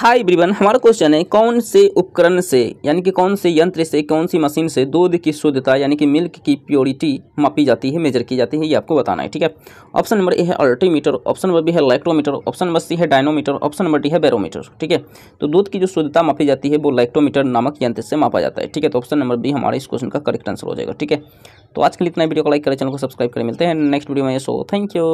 हाय ब्रिवन हमारा क्वेश्चन है कौन से उपकरण से यानी कि कौन से यंत्र से कौन सी मशीन से दूध की शुद्धता यानी कि मिल्क की प्योरिटी मापी जाती है मेजर की जाती है ये आपको बताना है ठीक है ऑप्शन नंबर ए है अल्टीमीटर ऑप्शन नंबर बी है लैक्टोमीटर ऑप्शन नंबर सी है डायनोमीटर ऑप्शन नंबर डी है बैरोमीटर ठीक है तो दूध की जो शुद्धता मापी जाती है वो लैक्टोमीटर नामक यंत्र से मापा जाता है ठीक है तो ऑप्शन नंबर बी हमारे इस क्वेश्चन का करेक्ट आंसर हो जाएगा ठीक है तो आज के लिए इतना वीडियो को लाइक करें चैनल को सब्सक्राइब करें मिलते हैं नेक्स्ट वीडियो में सो थैंक यू